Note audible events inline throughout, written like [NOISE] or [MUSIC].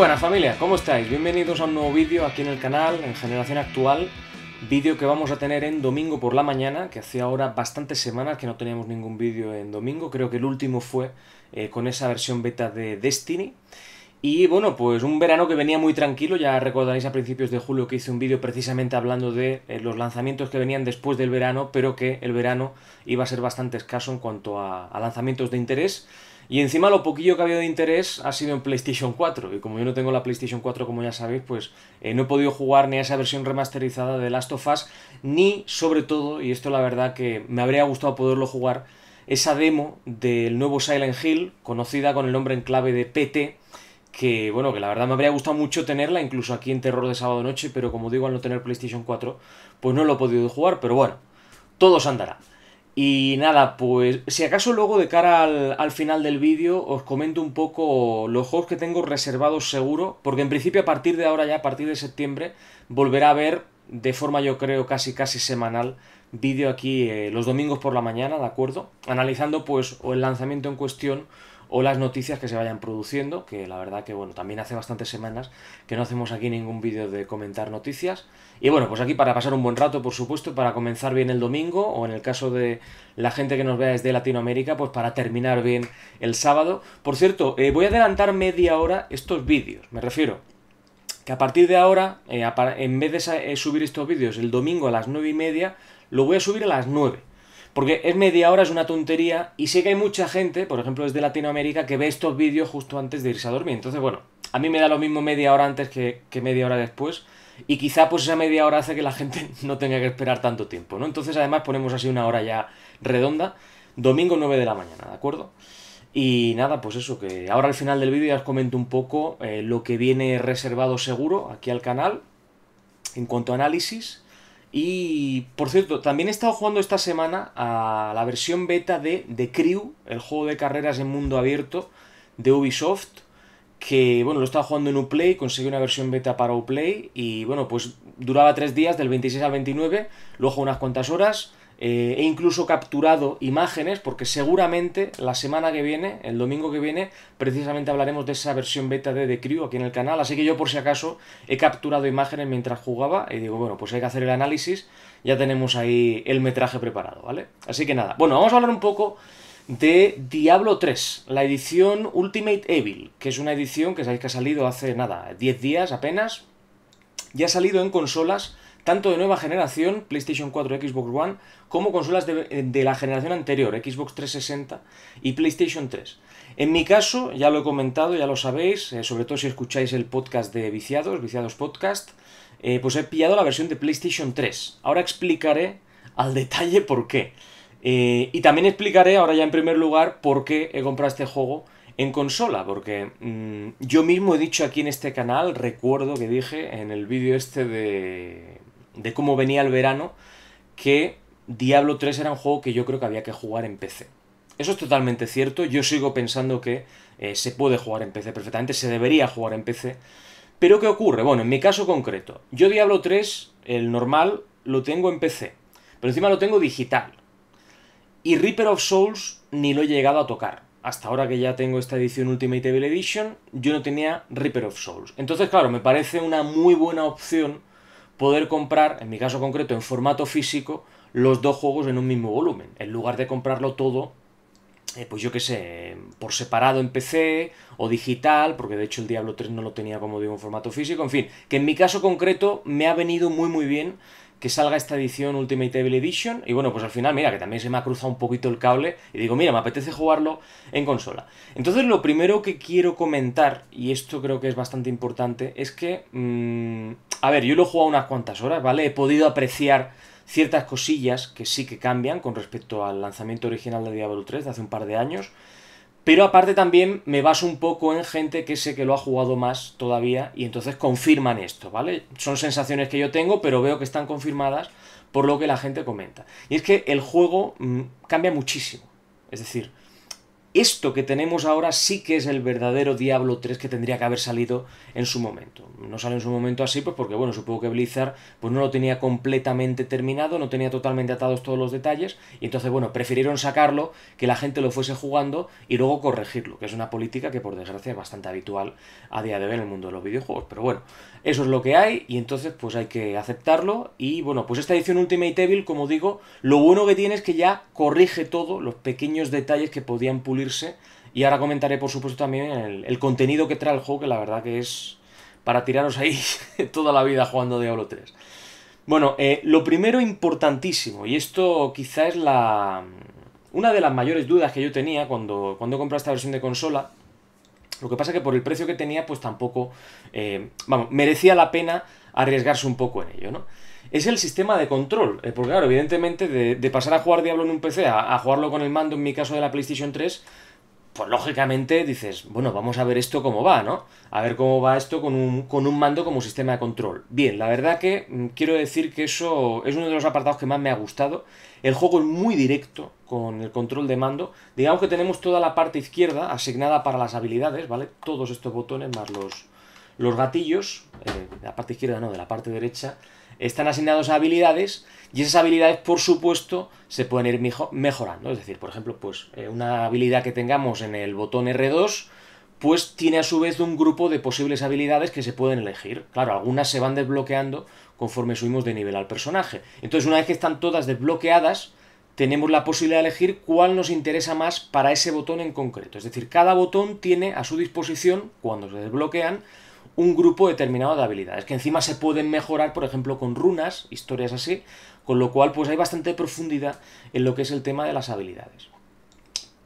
buenas familia, ¿cómo estáis? Bienvenidos a un nuevo vídeo aquí en el canal, en Generación Actual. Vídeo que vamos a tener en domingo por la mañana, que hacía ahora bastantes semanas que no teníamos ningún vídeo en domingo. Creo que el último fue eh, con esa versión beta de Destiny. Y bueno, pues un verano que venía muy tranquilo, ya recordaréis a principios de julio que hice un vídeo precisamente hablando de eh, los lanzamientos que venían después del verano, pero que el verano iba a ser bastante escaso en cuanto a lanzamientos de interés. Y encima lo poquillo que ha habido de interés ha sido en PlayStation 4. Y como yo no tengo la PlayStation 4, como ya sabéis, pues eh, no he podido jugar ni a esa versión remasterizada de Last of Us, ni sobre todo, y esto la verdad que me habría gustado poderlo jugar, esa demo del nuevo Silent Hill, conocida con el nombre en clave de PT, que bueno, que la verdad me habría gustado mucho tenerla, incluso aquí en Terror de Sábado Noche, pero como digo, al no tener PlayStation 4, pues no lo he podido jugar, pero bueno, todo se andará. Y nada, pues si acaso luego de cara al, final del vídeo os comento un poco los juegos que tengo reservados seguro, porque en principio a partir de ahora ya, a partir de septiembre, volverá a ver de forma yo creo casi casi semanal vídeo aquí eh, los domingos por la mañana, ¿de acuerdo? Analizando pues o el lanzamiento en cuestión o las noticias que se vayan produciendo, que la verdad que bueno, también hace bastantes semanas que no hacemos aquí ningún vídeo de comentar noticias. Y bueno, pues aquí para pasar un buen rato, por supuesto, para comenzar bien el domingo, o en el caso de la gente que nos vea desde Latinoamérica, pues para terminar bien el sábado. Por cierto, eh, voy a adelantar media hora estos vídeos, me refiero que a partir de ahora, eh, en vez de eh, subir estos vídeos el domingo a las 9 y media, lo voy a subir a las 9. Porque es media hora, es una tontería, y sé que hay mucha gente, por ejemplo desde Latinoamérica, que ve estos vídeos justo antes de irse a dormir. Entonces, bueno, a mí me da lo mismo media hora antes que, media hora después, y quizá pues esa media hora hace que la gente [LAUGHS] no tenga que esperar tanto tiempo, ¿no? Entonces además ponemos así una hora ya redonda, domingo 9 de la mañana, ¿de acuerdo? Y nada, pues eso, que ahora al final del vídeo ya os comento un poco eh, lo que viene reservado seguro aquí al canal en cuanto a análisis y por cierto, también he estado jugando esta semana a la versión beta de The Crew, el juego de carreras en mundo abierto de Ubisoft. Que bueno, lo estaba jugando en Uplay, conseguí una versión beta para Uplay. Y bueno, pues duraba tres días, del 26 al 29, luego unas cuantas horas. Eh, he incluso capturado imágenes porque seguramente la semana que viene, el domingo que viene, precisamente hablaremos de esa versión beta de The Crew aquí en el canal, así que yo por si acaso he capturado imágenes mientras jugaba y digo, bueno, pues hay que hacer el análisis, ya tenemos ahí el metraje preparado, ¿vale? Así que nada, bueno, vamos a hablar un poco de Diablo 3, la edición Ultimate Evil, que es una edición que sabéis que ha salido hace nada, 10 días apenas, ya ha salido en consolas tanto de nueva generación, PlayStation 4 y Xbox One, como consolas de, eh, la generación anterior, Xbox 360 y PlayStation 3. En mi caso, ya lo he comentado, ya lo sabéis, eh, sobre todo si escucháis el podcast de Viciados, Viciados Podcast, eh, pues he pillado la versión de PlayStation 3. Ahora explicaré al detalle por qué. y también explicaré ahora ya en primer lugar por qué he comprado este juego en consola, porque mm, yo mismo he dicho aquí en este canal, recuerdo que dije en el vídeo este de de cómo venía el verano, que Diablo 3 era un juego que yo creo que había que jugar en PC. Eso es totalmente cierto, yo sigo pensando que eh, se puede jugar en PC perfectamente, se debería jugar en PC. Pero ¿qué ocurre? Bueno, en mi caso concreto, yo Diablo 3, el normal, lo tengo en PC, pero encima lo tengo digital. Y Reaper of Souls ni lo he llegado a tocar. Hasta ahora que ya tengo esta edición Ultimate Evil Edition, yo no tenía Reaper of Souls. Entonces, claro, me parece una muy buena opción poder comprar, en mi caso concreto, en formato físico, los dos juegos en un mismo volumen, en lugar de comprarlo todo, eh, pues yo qué sé, por separado en PC o digital, porque de hecho el Diablo 3 no lo tenía como digo en formato físico, en fin, que en mi caso concreto me ha venido muy muy bien que salga esta edición Ultimate Table Edition. Y bueno, pues al final, mira, que también se me ha cruzado un poquito el cable y digo, mira, me apetece jugarlo en consola. Entonces, lo primero que quiero comentar, y esto creo que es bastante importante, es que mm, a ver, yo lo he jugado unas cuantas horas, ¿vale? He podido apreciar ciertas cosillas que sí que cambian con respecto al lanzamiento original de Diablo 3 de hace un par de años. Pero aparte también me baso un poco en gente que sé que lo ha jugado más todavía y entonces confirman esto, ¿vale? Son sensaciones que yo tengo, pero veo que están confirmadas por lo que la gente comenta. Y es que el juego mm, cambia muchísimo. Es decir, esto que tenemos ahora sí que es el verdadero Diablo 3 que tendría que haber salido en su momento. No sale en su momento así, pues porque bueno, supongo que Blizzard pues no lo tenía completamente terminado, no tenía totalmente atados todos los detalles, y entonces bueno, prefirieron sacarlo, que la gente lo fuese jugando y luego corregirlo, que es una política que por desgracia es bastante habitual a día de hoy en el mundo de los videojuegos. Pero bueno, eso es lo que hay, y entonces pues hay que aceptarlo. Y bueno, pues esta edición Ultimate Evil, como digo, lo bueno que tiene es que ya corrige todos los pequeños detalles que podían publicar. Y ahora comentaré, por supuesto, también el, contenido que trae el juego, que la verdad que es para tiraros ahí [LAUGHS] toda la vida jugando Diablo 3. Bueno, eh, lo primero importantísimo, y esto quizá es la. Una de las mayores dudas que yo tenía cuando, cuando compré esta versión de consola. Lo que pasa que por el precio que tenía, pues tampoco. Eh, vamos, merecía la pena arriesgarse un poco en ello, ¿no? es el sistema de control. Eh, porque claro, evidentemente de, pasar a jugar Diablo en un PC a, jugarlo con el mando, en mi caso de la PlayStation 3, pues lógicamente dices, bueno, vamos a ver esto cómo va, ¿no? A ver cómo va esto con un, con un mando como sistema de control. Bien, la verdad que mm, quiero decir que eso es uno de los apartados que más me ha gustado. El juego es muy directo con el control de mando. Digamos que tenemos toda la parte izquierda asignada para las habilidades, ¿vale? Todos estos botones más los, los gatillos, eh, la parte izquierda no, de la parte derecha, están asignados a habilidades y esas habilidades, por supuesto, se pueden ir mejorando. Es decir, por ejemplo, pues eh, una habilidad que tengamos en el botón R2, pues tiene a su vez un grupo de posibles habilidades que se pueden elegir. Claro, algunas se van desbloqueando conforme subimos de nivel al personaje. Entonces, una vez que están todas desbloqueadas, tenemos la posibilidad de elegir cuál nos interesa más para ese botón en concreto. Es decir, cada botón tiene a su disposición, cuando se desbloquean, un grupo determinado de habilidades, que encima se pueden mejorar, por ejemplo, con runas, historias así, con lo cual pues hay bastante profundidad en lo que es el tema de las habilidades.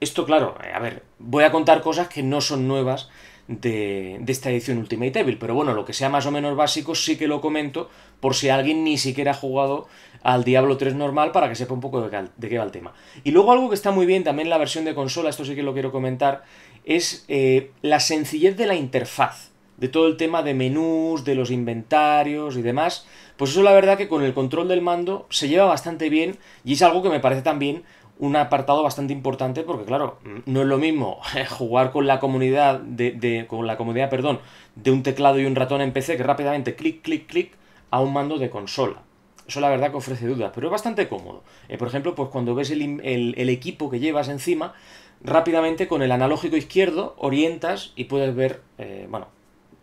Esto, claro, eh, a ver, voy a contar cosas que no son nuevas de, esta edición Ultimate Evil, pero bueno, lo que sea más o menos básico sí que lo comento, por si alguien ni siquiera ha jugado al Diablo 3 normal, para que sepa un poco de, qué va el tema. Y luego algo que está muy bien también en la versión de consola, esto sí que lo quiero comentar, es eh, la sencillez de la interfaz de todo el tema de menús, de los inventarios y demás. Pues eso la verdad que con el control del mando se lleva bastante bien y es algo que me parece también un apartado bastante importante porque claro, no es lo mismo [LAUGHS] jugar con la comunidad de, de con la comodidad, perdón, de un teclado y un ratón en PC que rápidamente clic clic clic a un mando de consola. Eso la verdad que ofrece dudas, pero es bastante cómodo. Eh, por ejemplo, pues cuando ves el, equipo que llevas encima, rápidamente con el analógico izquierdo orientas y puedes ver, eh, bueno,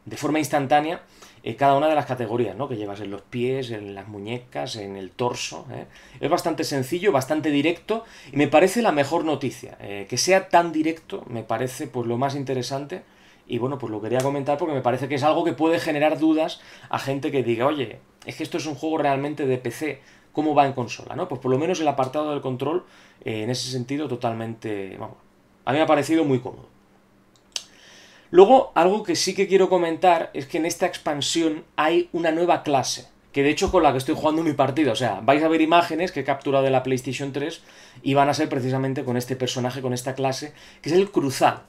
de forma instantánea eh, cada una de las categorías ¿no? que llevas en los pies, en las muñecas, en el torso. ¿eh? Es bastante sencillo, bastante directo y me parece la mejor noticia. Eh, que sea tan directo me parece pues lo más interesante y bueno, pues lo quería comentar porque me parece que es algo que puede generar dudas a gente que diga, oye, es que esto es un juego realmente de PC, ¿cómo va en consola? ¿no? Pues por lo menos el apartado del control en ese sentido totalmente, vamos, a mí me ha parecido muy cómodo. Luego, algo que sí que quiero comentar es que en esta expansión hay una nueva clase, que de hecho con la que estoy jugando mi partido, O sea, vais a ver imágenes que he capturado de la PlayStation 3 y van a ser precisamente con este personaje, con esta clase, que es el cruzado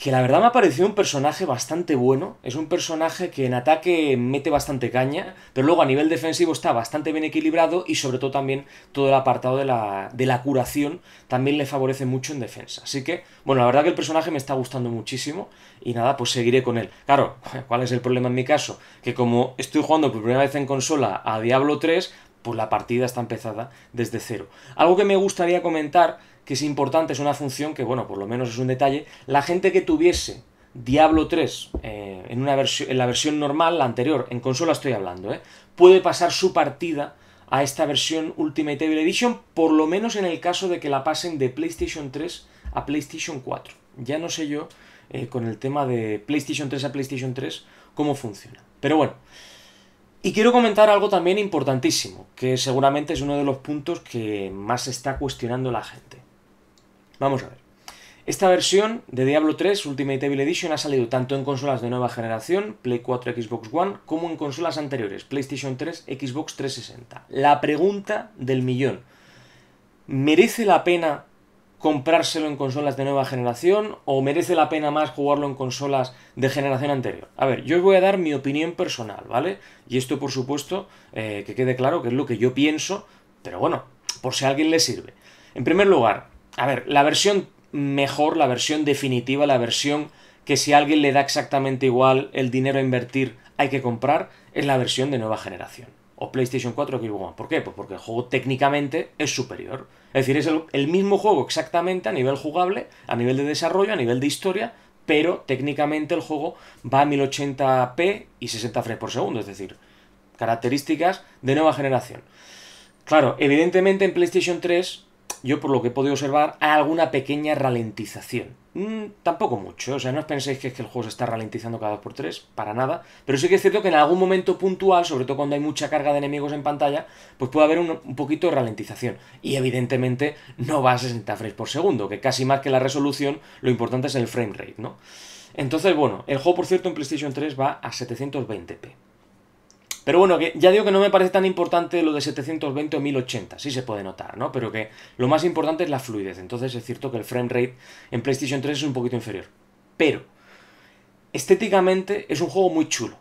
que la verdad me ha parecido un personaje bastante bueno. Es un personaje que en ataque mete bastante caña, pero luego a nivel defensivo está bastante bien equilibrado y sobre todo también todo el apartado de la, curación también le favorece mucho en defensa. Así que, bueno, la verdad que el personaje me está gustando muchísimo y nada, pues seguiré con él. Claro, [LAUGHS] ¿cuál es el problema en mi caso? Que como estoy jugando por primera vez en consola a Diablo 3, pues la partida está empezada desde cero. Algo que me gustaría comentar que es importante, es una función que, bueno, por lo menos es un detalle, la gente que tuviese Diablo 3 eh, en, una en la versión normal, la anterior, en consola estoy hablando, eh, puede pasar su partida a esta versión Ultimate Table Edition, por lo menos en el caso de que la pasen de PlayStation 3 a PlayStation 4. Ya no sé yo eh, con el tema de PlayStation 3 a PlayStation 3 cómo funciona. Pero bueno. Y quiero comentar algo también importantísimo, que seguramente es uno de los puntos que más está cuestionando la gente. Vamos a ver. Esta versión de Diablo 3 Ultimate Table Edition ha salido tanto en consolas de nueva generación, Play 4, Xbox One, como en consolas anteriores, PlayStation 3, Xbox 360. La pregunta del millón. ¿Merece la pena comprárselo en consolas de nueva generación o merece la pena más jugarlo en consolas de generación anterior? A ver, yo os voy a dar mi opinión personal, ¿vale? Y esto por supuesto eh, que quede claro que es lo que yo pienso, pero bueno, por si a alguien le sirve. En primer lugar, a ver, la versión mejor, la versión definitiva, la versión que si a alguien le da exactamente igual el dinero a invertir, hay que comprar, es la versión de nueva generación. O PlayStation 4 o Xbox ¿Por qué? Pues porque el juego técnicamente es superior. Es decir, es el, el mismo juego exactamente a nivel jugable, a nivel de desarrollo, a nivel de historia, pero técnicamente el juego va a 1080p y 60 frames por segundo, es decir, características de nueva generación. Claro, evidentemente en PlayStation 3 yo por lo que he podido observar, hay alguna pequeña ralentización. Mm, tampoco mucho, o sea, no os penséis que, es que el juego se está ralentizando cada 2x3, para nada. Pero sí que es cierto que en algún momento puntual, sobre todo cuando hay mucha carga de enemigos en pantalla, pues puede haber un, poquito de ralentización. Y evidentemente no va a 60 frames por segundo, que casi más que la resolución, lo importante es el frame rate, ¿no? Entonces, bueno, el juego, por cierto, en PlayStation 3 va a 720p. Pero bueno, ya digo que no me parece tan importante lo de 720 o 1080, sí se puede notar, ¿no? Pero que lo más importante es la fluidez. Entonces es cierto que el frame rate en PlayStation 3 es un poquito inferior. Pero estéticamente es un juego muy chulo.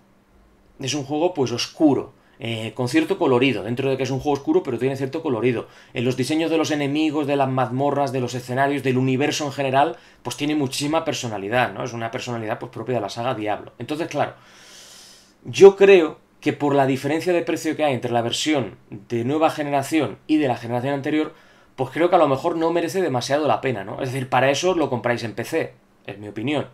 Es un juego pues oscuro, eh, con cierto colorido, dentro de que es un juego oscuro, pero tiene cierto colorido. En los diseños de los enemigos, de las mazmorras, de los escenarios, del universo en general, pues tiene muchísima personalidad, ¿no? Es una personalidad pues propia de la saga Diablo. Entonces, claro, yo creo que por la diferencia de precio que hay entre la versión de nueva generación y de la generación anterior, pues creo que a lo mejor no merece demasiado la pena, ¿no? Es decir, para eso lo compráis en PC, es mi opinión.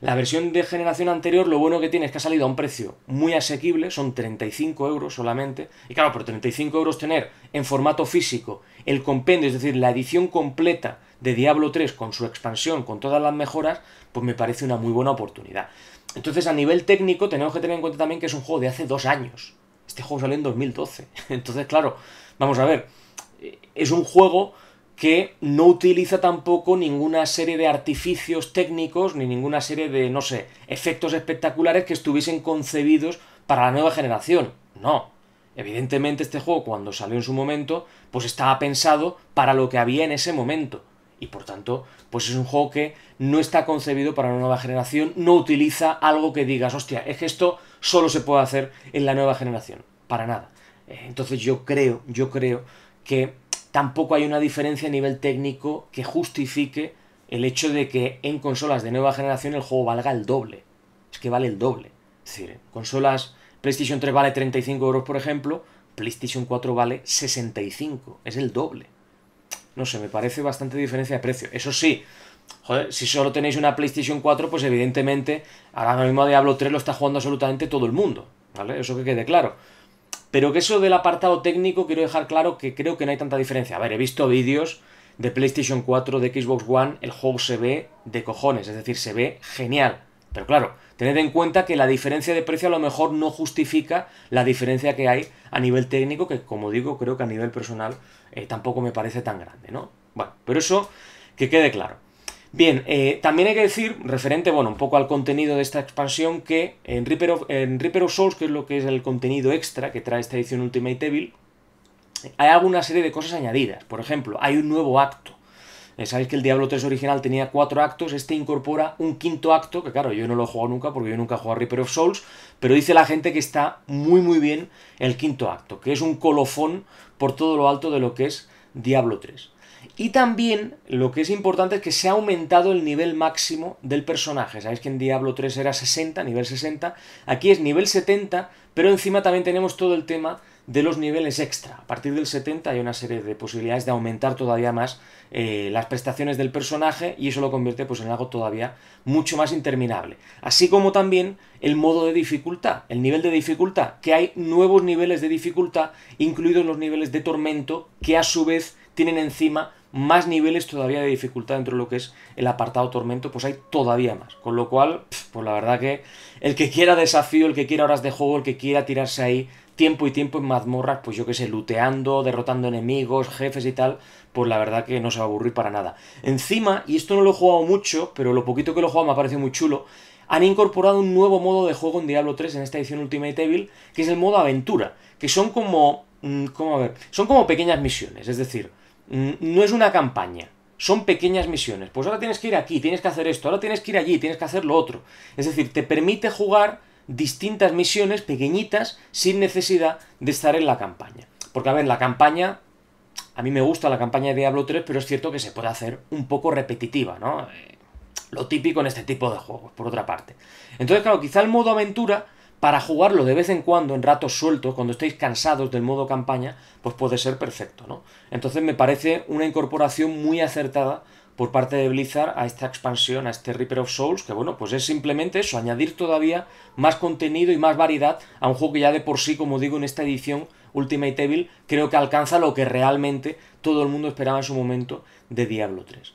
La versión de generación anterior lo bueno que tiene es que ha salido a un precio muy asequible, son 35 euros solamente. Y claro, por 35 euros tener en formato físico el compendio, es decir, la edición completa de Diablo 3 con su expansión, con todas las mejoras, pues me parece una muy buena oportunidad. Entonces, a nivel técnico, tenemos que tener en cuenta también que es un juego de hace dos años. Este juego salió en 2012. [LAUGHS] Entonces, claro, vamos a ver. Eh, es un juego que no utiliza tampoco ninguna serie de artificios técnicos ni ninguna serie de, no sé, efectos espectaculares que estuviesen concebidos para la nueva generación. No. Evidentemente este juego cuando salió en su momento, pues estaba pensado para lo que había en ese momento y por tanto, pues es un juego que no está concebido para la nueva generación, no utiliza algo que digas, hostia, es que esto solo se puede hacer en la nueva generación, para nada. Eh, entonces yo creo, yo creo que tampoco hay una diferencia a nivel técnico que justifique el hecho de que en consolas de nueva generación el juego valga el doble. Es que vale el doble. Es decir, consolas PlayStation 3 vale 35 euros, por ejemplo, PlayStation 4 vale 65, es el doble. No sé, me parece bastante diferencia de precio. Eso sí, joder, si solo tenéis una PlayStation 4, pues evidentemente ahora mismo Diablo 3 lo está jugando absolutamente todo el mundo, ¿vale? Eso que quede claro. Pero que eso del apartado técnico quiero dejar claro que creo que no hay tanta diferencia. A ver, he visto vídeos de PlayStation 4, de Xbox One, el juego se ve de cojones, es decir, se ve genial. Pero claro, tened en cuenta que la diferencia de precio a lo mejor no justifica la diferencia que hay a nivel técnico, que como digo, creo que a nivel personal eh, tampoco me parece tan grande, ¿no? Bueno, pero eso que quede claro. Bien, eh, también hay que decir, referente, bueno, un poco al contenido de esta expansión, que en Reaper, en Reaper of Souls, que es lo que es el contenido extra que trae esta edición Ultimate Evil, hay alguna serie de cosas añadidas. Por ejemplo, hay un nuevo acto. Eh, sabéis que el Diablo 3 original tenía cuatro actos, este incorpora un quinto acto, que claro, yo no lo he jugado nunca porque yo nunca he jugado a Reaper of Souls, pero dice la gente que está muy muy bien el quinto acto, que es un colofón por todo lo alto de lo que es Diablo 3. Y también lo que es importante es que se ha aumentado el nivel máximo del personaje. Sabéis que en Diablo 3 era 60, nivel 60, aquí es nivel 70, pero encima también tenemos todo el tema de los niveles extra. A partir del 70 hay una serie de posibilidades de aumentar todavía más eh, las prestaciones del personaje y eso lo convierte pues, en algo todavía mucho más interminable. Así como también el modo de dificultad, el nivel de dificultad, que hay nuevos niveles de dificultad, incluidos los niveles de tormento, que a su vez tienen encima más niveles todavía de dificultad dentro de lo que es el apartado tormento, pues hay todavía más. Con lo cual, pues la verdad que el que quiera desafío, el que quiera horas de juego, el que quiera tirarse ahí tiempo y tiempo en mazmorras, pues yo qué sé, luteando, derrotando enemigos, jefes y tal, pues la verdad que no se va a aburrir para nada. Encima, y esto no lo he jugado mucho, pero lo poquito que lo he jugado me ha parecido muy chulo, han incorporado un nuevo modo de juego en Diablo 3 en esta edición Ultimate Evil, que es el modo aventura, que son como... Mm, ¿Cómo a ver? Son como pequeñas misiones, es decir, mm, no es una campaña, son pequeñas misiones. Pues ahora tienes que ir aquí, tienes que hacer esto, ahora tienes que ir allí, tienes que hacer lo otro. Es decir, te permite jugar distintas misiones pequeñitas sin necesidad de estar en la campaña. Porque, a ver, la campaña, a mí me gusta la campaña de Diablo 3, pero es cierto que se puede hacer un poco repetitiva, ¿no? Eh, lo típico en este tipo de juegos, por otra parte. Entonces, claro, quizá el modo aventura, para jugarlo de vez en cuando, en ratos sueltos, cuando estéis cansados del modo campaña, pues puede ser perfecto, ¿no? Entonces me parece una incorporación muy acertada por parte de Blizzard a esta expansión, a este Reaper of Souls, que bueno, pues es simplemente eso, añadir todavía más contenido y más variedad a un juego que ya de por sí, como digo, en esta edición Ultimate Evil, creo que alcanza lo que realmente todo el mundo esperaba en su momento de Diablo 3.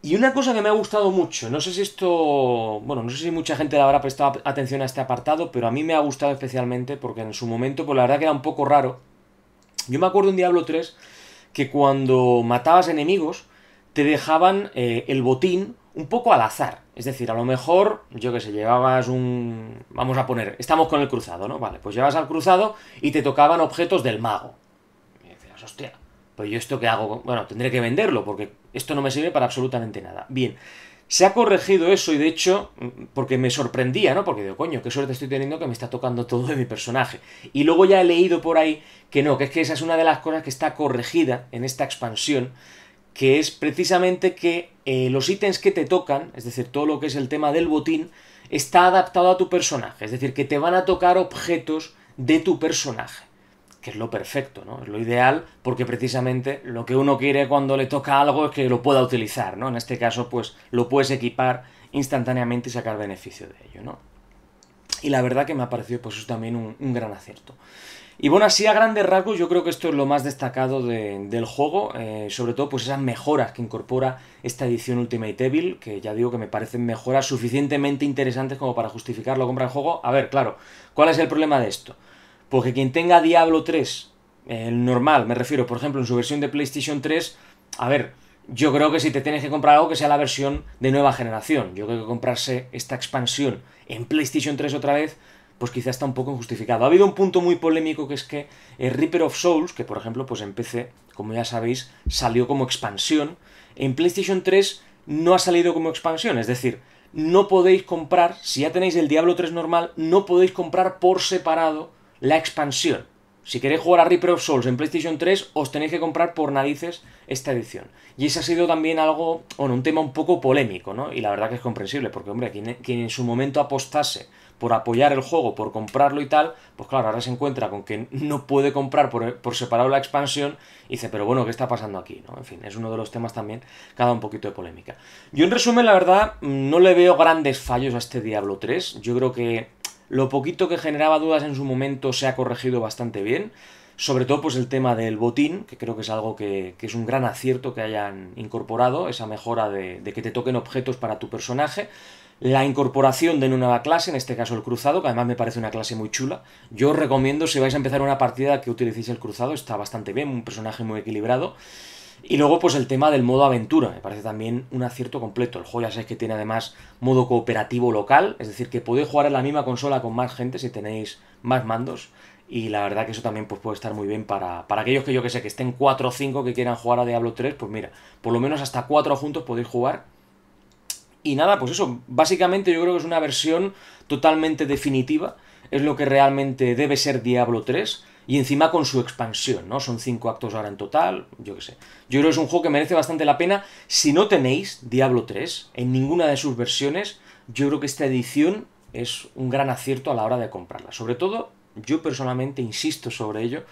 Y una cosa que me ha gustado mucho, no sé si esto, bueno, no sé si mucha gente le habrá prestado atención a este apartado, pero a mí me ha gustado especialmente porque en su momento, pues la verdad que era un poco raro. Yo me acuerdo en Diablo 3 que cuando matabas enemigos, te dejaban eh, el botín un poco al azar. Es decir, a lo mejor, yo que sé, llevabas un... Vamos a poner, estamos con el cruzado, ¿no? Vale, pues llevas al cruzado y te tocaban objetos del mago. Y decías, hostia, pues yo esto que hago, bueno, tendré que venderlo porque esto no me sirve para absolutamente nada. Bien, se ha corregido eso y de hecho, porque me sorprendía, ¿no? Porque digo, coño, qué suerte estoy teniendo que me está tocando todo de mi personaje. Y luego ya he leído por ahí que no, que es que esa es una de las cosas que está corregida en esta expansión que es precisamente que eh, los ítems que te tocan, es decir, todo lo que es el tema del botín, está adaptado a tu personaje, es decir, que te van a tocar objetos de tu personaje, que es lo perfecto, ¿no? Es lo ideal, porque precisamente lo que uno quiere cuando le toca algo es que lo pueda utilizar, ¿no? En este caso, pues lo puedes equipar instantáneamente y sacar beneficio de ello, ¿no? Y la verdad que me ha parecido pues eso también un, un gran acierto. Y bueno, así a grandes rasgos yo creo que esto es lo más destacado del juego, eh, sobre todo pues esas mejoras que incorpora esta edición Ultimate Evil, que ya digo que me parecen mejoras suficientemente interesantes como para justificar la compra del juego. A ver, claro, ¿cuál es el problema de esto? Porque pues quien tenga Diablo 3, el normal, me refiero, por ejemplo, en su versión de PlayStation 3, a ver, yo creo que si te tienes que comprar algo que sea la versión de nueva generación, yo creo que comprarse esta expansión en PlayStation 3 otra vez pues quizá está un poco injustificado. Ha habido un punto muy polémico que es que el eh, Reaper of Souls, que por ejemplo pues en PC, como ya sabéis, salió como expansión, en PlayStation 3 no ha salido como expansión, es decir, no podéis comprar, si ya tenéis el Diablo 3 normal, no podéis comprar por separado la expansión. Si queréis jugar a Reaper of Souls en PlayStation 3, os tenéis que comprar por narices esta edición. Y ese ha sido también algo, bueno, un tema un poco polémico, ¿no? Y la verdad que es comprensible, porque, hombre, quien en su momento apostase por apoyar el juego, por comprarlo y tal, pues claro, ahora se encuentra con que no puede comprar por, separado la expansión y dice, pero bueno, ¿qué está pasando aquí? ¿No? En fin, es uno de los temas también que ha un poquito de polémica. Yo en resumen, la verdad, no le veo grandes fallos a este Diablo 3. Yo creo que lo poquito que generaba dudas en su momento se ha corregido bastante bien. Sobre todo pues el tema del botín, que creo que es algo que, es un gran acierto que hayan incorporado, esa mejora de que te toquen objetos para tu personaje la incorporación de una nueva clase, en este caso el cruzado, que además me parece una clase muy chula. Yo os recomiendo, si vais a empezar una partida, que utilicéis el cruzado, está bastante bien, un personaje muy equilibrado. Y luego, pues el tema del modo aventura, me parece también un acierto completo. El juego ya sabéis que tiene además modo cooperativo local, es decir, que podéis jugar en la misma consola con más gente si tenéis más mandos. Y la verdad que eso también pues, puede estar muy bien para, para aquellos que yo que sé, que estén 4 o 5 que quieran jugar a Diablo 3, pues mira, por lo menos hasta 4 juntos podéis jugar y nada, pues eso, básicamente yo creo que es una versión totalmente definitiva, es lo que realmente debe ser Diablo 3 y encima con su expansión, ¿no? Son cinco actos ahora en total, yo qué sé. Yo creo que es un juego que merece bastante la pena. Si no tenéis Diablo 3 en ninguna de sus versiones, yo creo que esta edición es un gran acierto a la hora de comprarla. Sobre todo, yo personalmente insisto sobre ello,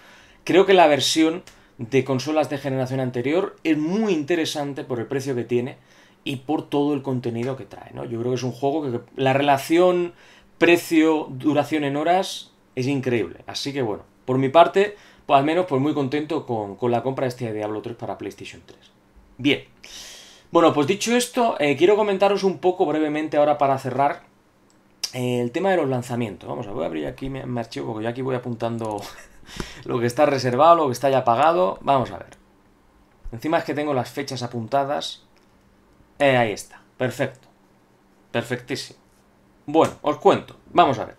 creo que la versión de consolas de generación anterior es muy interesante por el precio que tiene y por todo el contenido que trae, ¿no? Yo creo que es un juego que la relación precio, duración en horas es increíble. Así que bueno, por mi parte, pues al menos pues muy contento con, la compra de este Diablo 3 para PlayStation 3. Bien. Bueno, pues dicho esto, eh, quiero comentaros un poco brevemente ahora para cerrar eh, el tema de los lanzamientos. Vamos, voy a abrir aquí mi, archivo porque yo aquí voy apuntando [LAUGHS] lo que está reservado, lo que está ya pagado. Vamos a ver. Encima es que tengo las fechas apuntadas eh, ahí está. Perfecto. Perfectísimo. Bueno, os cuento. Vamos a ver.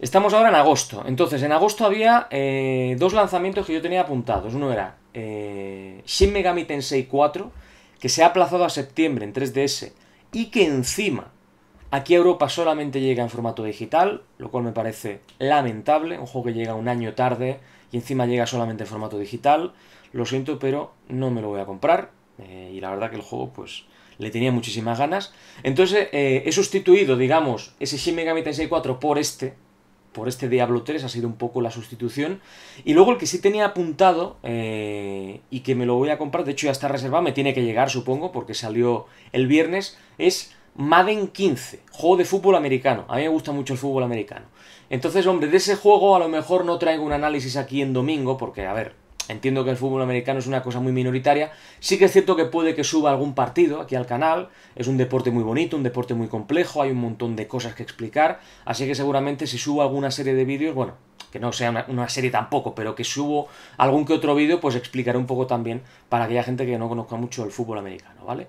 Estamos ahora en agosto. Entonces, en agosto había eh, dos lanzamientos que yo tenía apuntados. Uno era eh, Shin Megami Tensei 4, que se ha aplazado a septiembre en 3DS, y que encima aquí a Europa solamente llega en formato digital, lo cual me parece lamentable. Un juego que llega un año tarde y encima llega solamente en formato digital. Lo siento, pero no me lo voy a comprar. Eh, y la verdad que el juego, pues, le tenía muchísimas ganas. Entonces eh, he sustituido, digamos, ese Shin Megami Tensei por este, por este Diablo 3, ha sido un poco la sustitución. Y luego el que sí tenía apuntado eh, y que me lo voy a comprar, de hecho ya está reservado, me tiene que llegar supongo, porque salió el viernes, es Madden 15, juego de fútbol americano. A mí me gusta mucho el fútbol americano. Entonces, hombre, de ese juego a lo mejor no traigo un análisis aquí en domingo, porque, a ver, entiendo que el fútbol americano es una cosa muy minoritaria. Sí que es cierto que puede que suba algún partido aquí al canal. Es un deporte muy bonito, un deporte muy complejo, hay un montón de cosas que explicar. Así que seguramente si subo alguna serie de vídeos, bueno, que no sea una, serie tampoco, pero que subo algún que otro vídeo, pues explicaré un poco también para aquella gente que no conozca mucho el fútbol americano, ¿vale?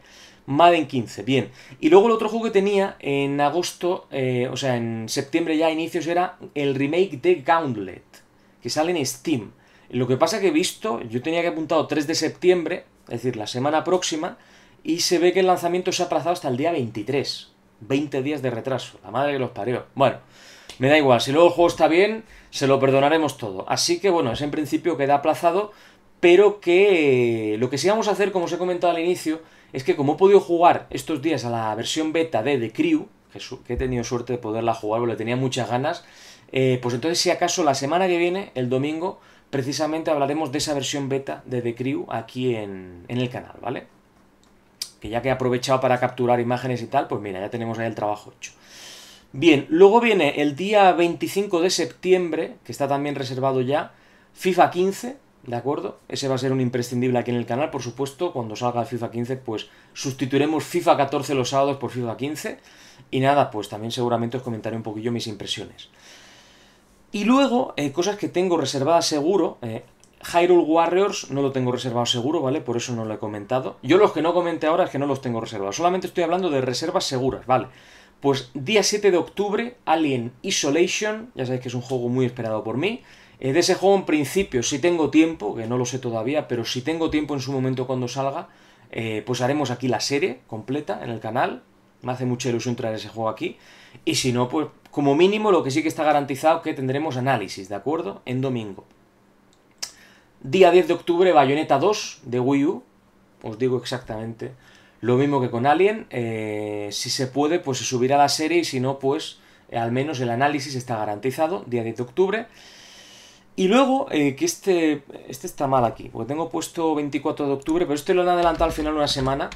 Madden 15, bien. Y luego el otro juego que tenía en agosto, eh, o sea, en septiembre ya a inicios, era el remake de Gauntlet, que sale en Steam. Lo que pasa que he visto, yo tenía que apuntado 3 de septiembre, es decir, la semana próxima, y se ve que el lanzamiento se ha aplazado hasta el día 23. 20 días de retraso, la madre que los parió. Bueno, me da igual, si luego el juego está bien, se lo perdonaremos todo. Así que bueno, es en principio queda aplazado, pero que lo que sí vamos a hacer, como os he comentado al inicio, es que como he podido jugar estos días a la versión beta de The Crew, que, he tenido suerte de poderla jugar, porque le tenía muchas ganas, eh, pues entonces si acaso la semana que viene, el domingo, precisamente hablaremos de esa versión beta de The Crew aquí en, el canal, ¿vale? Que ya que he aprovechado para capturar imágenes y tal, pues mira, ya tenemos ahí el trabajo hecho. Bien, luego viene el día 25 de septiembre, que está también reservado ya, FIFA 15, ¿de acuerdo? Ese va a ser un imprescindible aquí en el canal, por supuesto, cuando salga el FIFA 15, pues sustituiremos FIFA 14 los sábados por FIFA 15, y nada, pues también seguramente os comentaré un poquillo mis impresiones. Y luego, eh, cosas que tengo reservadas seguro. Eh, Hyrule Warriors no lo tengo reservado seguro, ¿vale? Por eso no lo he comentado. Yo los que no comenté ahora es que no los tengo reservados. Solamente estoy hablando de reservas seguras, ¿vale? Pues día 7 de octubre, Alien Isolation. Ya sabéis que es un juego muy esperado por mí. Eh, de ese juego, en principio, si tengo tiempo, que no lo sé todavía, pero si tengo tiempo en su momento cuando salga, pues haremos aquí la serie completa en el canal. Me hace mucha ilusión traer ese juego aquí. Y si no, pues como mínimo, lo que sí que está garantizado que tendremos análisis, ¿de acuerdo? En domingo. Día 10 de octubre, Bayonetta 2 de Wii U. Os digo exactamente lo mismo que con Alien. Eh, si se puede, pues se subirá la serie y si no, pues eh, al menos el análisis está garantizado, día 10 de octubre. Y luego, eh, que este, este está mal aquí, porque tengo puesto 24 de octubre, pero este lo han adelantado al final de una semana.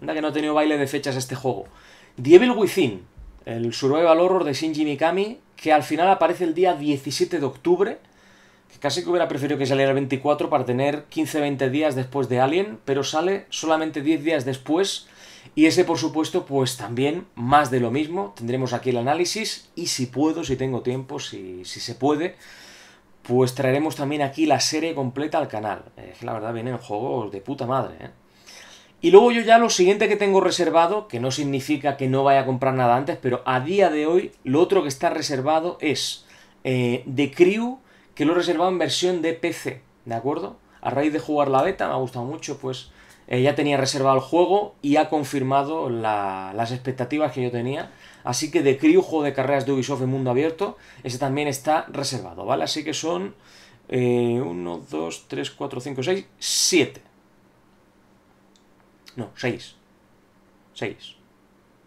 Anda que no he tenido baile de fechas este juego. Devil Within, el survival horror de Shinji Mikami, que al final aparece el día 17 de octubre, que casi que hubiera preferido que saliera el 24 para tener 15-20 días después de Alien, pero sale solamente 10 días después, y ese por supuesto pues también más de lo mismo, tendremos aquí el análisis, y si puedo, si tengo tiempo, si, se puede, pues traeremos también aquí la serie completa al canal. Es que la verdad vienen juegos de puta madre, ¿eh? Y luego yo ya lo siguiente que tengo reservado, que no significa que no vaya a comprar nada antes, pero a día de hoy lo otro que está reservado es eh, The Crew, que lo he reservado en versión de PC, ¿de acuerdo? A raíz de jugar la beta, me ha gustado mucho, pues eh, ya tenía reservado el juego y ha confirmado las expectativas que yo tenía. Así que The Crew, juego de carreras de Ubisoft en mundo abierto, ese también está reservado, ¿vale? Así que son 1, 2, 3, 4, 5, 6, 7. No, 6. 6.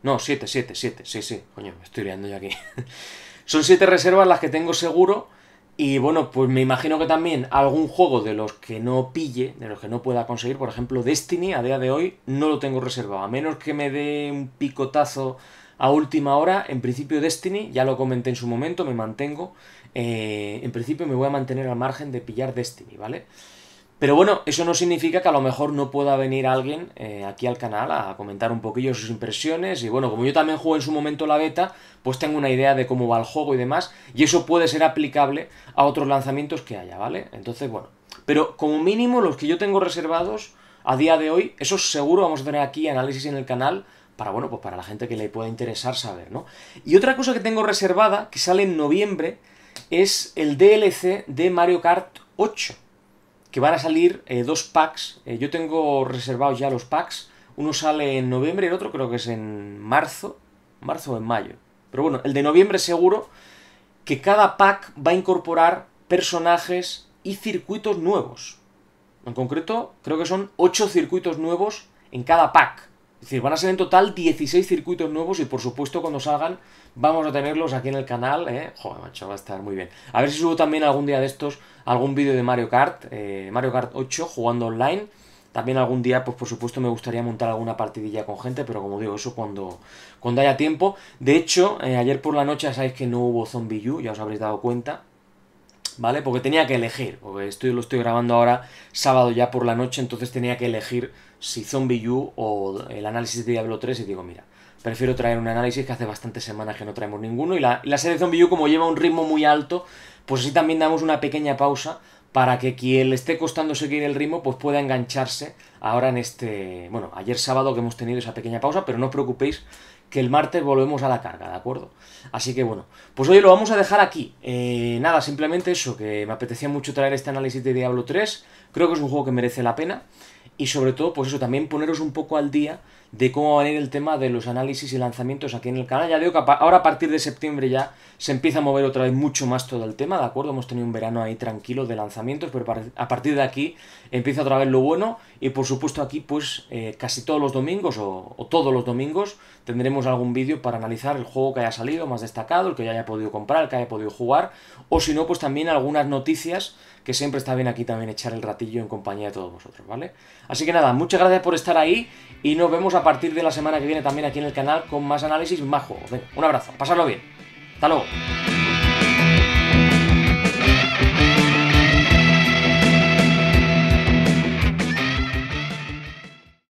No, 7, 7, 7. Sí, sí. Coño, me estoy liando ya aquí. [LAUGHS] Son 7 reservas las que tengo seguro. Y bueno, pues me imagino que también algún juego de los que no pille, de los que no pueda conseguir, por ejemplo Destiny, a día de hoy no lo tengo reservado. A menos que me dé un picotazo a última hora, en principio Destiny, ya lo comenté en su momento, me mantengo. Eh, en principio me voy a mantener al margen de pillar Destiny, ¿vale? Pero bueno, eso no significa que a lo mejor no pueda venir alguien eh, aquí al canal a comentar un poquillo sus impresiones. Y bueno, como yo también juego en su momento la beta, pues tengo una idea de cómo va el juego y demás. Y eso puede ser aplicable a otros lanzamientos que haya, ¿vale? Entonces, bueno. Pero como mínimo los que yo tengo reservados a día de hoy, esos seguro vamos a tener aquí análisis en el canal para, bueno, pues para la gente que le pueda interesar saber, ¿no? Y otra cosa que tengo reservada, que sale en noviembre, es el DLC de Mario Kart 8 que van a salir eh, dos packs. Eh, yo tengo reservados ya los packs. Uno sale en noviembre y el otro creo que es en marzo. Marzo o en mayo. Pero bueno, el de noviembre seguro que cada pack va a incorporar personajes y circuitos nuevos. En concreto, creo que son 8 circuitos nuevos en cada pack. Es decir, van a ser en total 16 circuitos nuevos y por supuesto cuando salgan vamos a tenerlos aquí en el canal. ¿eh? Joder, macho, va a estar muy bien. A ver si subo también algún día de estos algún vídeo de Mario Kart, eh, Mario Kart 8 jugando online. También algún día, pues por supuesto, me gustaría montar alguna partidilla con gente, pero como digo, eso cuando, cuando haya tiempo. De hecho, eh, ayer por la noche ya sabéis que no hubo Zombie U, ya os habréis dado cuenta, ¿vale? Porque tenía que elegir, Esto lo estoy grabando ahora sábado ya por la noche, entonces tenía que elegir si Zombie U o el análisis de Diablo 3 y digo, mira, prefiero traer un análisis que hace bastantes semanas que no traemos ninguno. Y la, la serie Zombie U, como lleva un ritmo muy alto, pues sí también damos una pequeña pausa para que quien le esté costando seguir el ritmo, pues pueda engancharse ahora en este. Bueno, ayer sábado que hemos tenido esa pequeña pausa, pero no os preocupéis que el martes volvemos a la carga, ¿de acuerdo? Así que bueno, pues hoy lo vamos a dejar aquí. Eh, nada, simplemente eso, que me apetecía mucho traer este análisis de Diablo 3. Creo que es un juego que merece la pena y sobre todo, pues eso, también poneros un poco al día de cómo va a venir el tema de los análisis y lanzamientos aquí en el canal. Ya veo que ahora a partir de septiembre ya se empieza a mover otra vez mucho más todo el tema, ¿de acuerdo? Hemos tenido un verano ahí tranquilo de lanzamientos, pero a partir de aquí empieza otra vez lo bueno y por supuesto aquí pues eh, casi todos los domingos o, todos los domingos tendremos algún vídeo para analizar el juego que haya salido más destacado, el que ya haya podido comprar, el que haya podido jugar o si no pues también algunas noticias que siempre está bien aquí también echar el ratillo en compañía de todos vosotros, ¿vale? Así que nada, muchas gracias por estar ahí y nos vemos a partir de la semana que viene también aquí en el canal con más análisis, más juegos. un abrazo, pasadlo bien. Hasta luego.